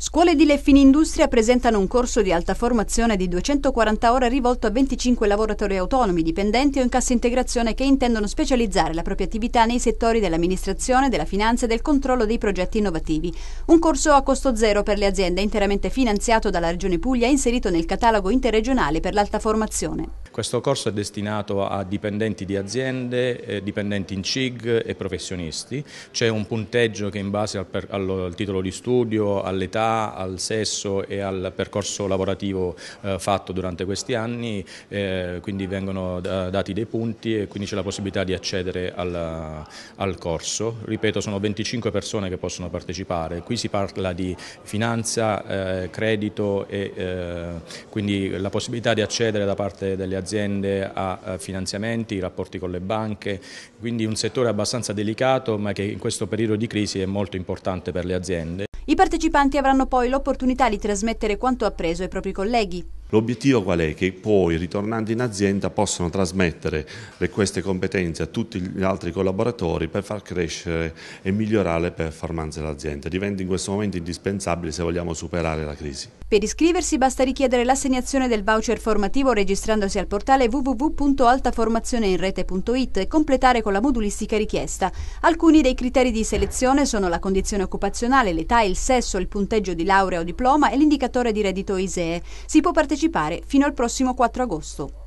Scuole di Leffini Industria presentano un corso di alta formazione di 240 ore rivolto a 25 lavoratori autonomi, dipendenti o in cassa integrazione che intendono specializzare la propria attività nei settori dell'amministrazione, della finanza e del controllo dei progetti innovativi. Un corso a costo zero per le aziende, interamente finanziato dalla Regione Puglia e inserito nel catalogo interregionale per l'alta formazione. Questo corso è destinato a dipendenti di aziende, eh, dipendenti in CIG e professionisti. C'è un punteggio che in base al, per, allo, al titolo di studio, all'età, al sesso e al percorso lavorativo eh, fatto durante questi anni, eh, quindi vengono da, dati dei punti e quindi c'è la possibilità di accedere al, al corso. Ripeto, sono 25 persone che possono partecipare. Qui si parla di finanza, eh, credito e eh, quindi la possibilità di accedere da parte delle aziende aziende a eh, finanziamenti, rapporti con le banche, quindi un settore abbastanza delicato ma che in questo periodo di crisi è molto importante per le aziende. I partecipanti avranno poi l'opportunità di trasmettere quanto appreso ai propri colleghi. L'obiettivo qual è? Che poi ritornando in azienda possano trasmettere queste competenze a tutti gli altri collaboratori per far crescere e migliorare le performance dell'azienda. Diventa in questo momento indispensabile se vogliamo superare la crisi. Per iscriversi basta richiedere l'assegnazione del voucher formativo registrandosi al portale www.altaformazioneinrete.it e completare con la modulistica richiesta. Alcuni dei criteri di selezione sono la condizione occupazionale, l'età, il sesso, il punteggio di laurea o diploma e l'indicatore di reddito ISEE. Si può partecipare partecipare fino al prossimo 4 agosto.